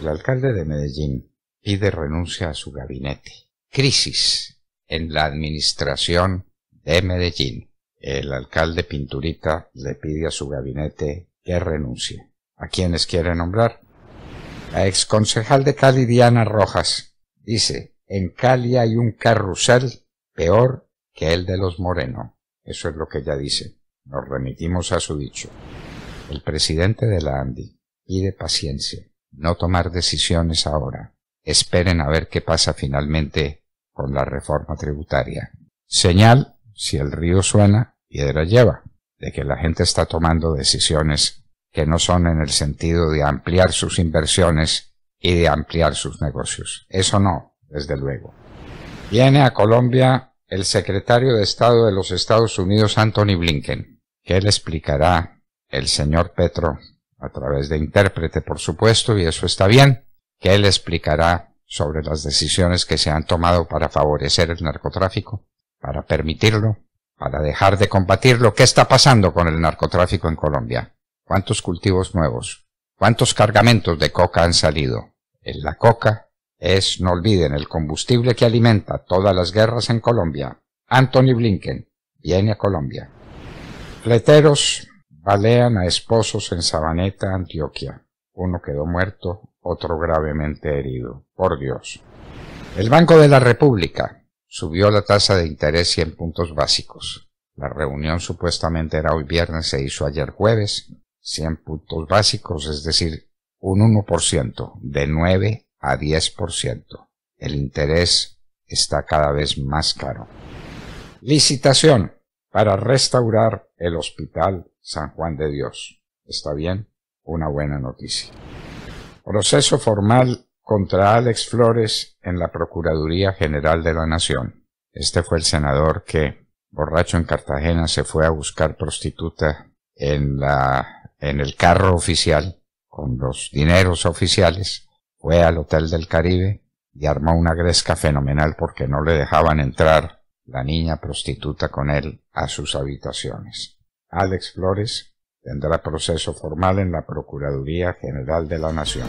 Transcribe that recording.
el alcalde de Medellín pide renuncia a su gabinete. Crisis en la administración de Medellín. El alcalde Pinturita le pide a su gabinete que renuncie. ¿A quiénes quiere nombrar? La exconcejal de Cali, Diana Rojas, dice, en Cali hay un carrusel peor que el de los Moreno. Eso es lo que ella dice. Nos remitimos a su dicho. El presidente de la ANDI pide paciencia no tomar decisiones ahora. Esperen a ver qué pasa finalmente con la reforma tributaria. Señal, si el río suena, piedra lleva, de que la gente está tomando decisiones que no son en el sentido de ampliar sus inversiones y de ampliar sus negocios. Eso no, desde luego. Viene a Colombia el secretario de Estado de los Estados Unidos, Anthony Blinken, que le explicará el señor Petro a través de intérprete, por supuesto, y eso está bien, que él explicará sobre las decisiones que se han tomado para favorecer el narcotráfico, para permitirlo, para dejar de combatirlo. ¿Qué está pasando con el narcotráfico en Colombia? ¿Cuántos cultivos nuevos? ¿Cuántos cargamentos de coca han salido? En la coca es, no olviden, el combustible que alimenta todas las guerras en Colombia. Anthony Blinken viene a Colombia. Fleteros, Balean a esposos en Sabaneta, Antioquia. Uno quedó muerto, otro gravemente herido. Por Dios. El Banco de la República subió la tasa de interés 100 puntos básicos. La reunión supuestamente era hoy viernes, se hizo ayer jueves. 100 puntos básicos, es decir, un 1%, de 9 a 10%. El interés está cada vez más caro. Licitación para restaurar el Hospital San Juan de Dios. ¿Está bien? Una buena noticia. Proceso formal contra Alex Flores en la Procuraduría General de la Nación. Este fue el senador que, borracho en Cartagena, se fue a buscar prostituta en en el carro oficial, con los dineros oficiales, fue al Hotel del Caribe y armó una gresca fenomenal porque no le dejaban entrar la niña prostituta con él a sus habitaciones. Alex Flores tendrá proceso formal en la Procuraduría General de la Nación.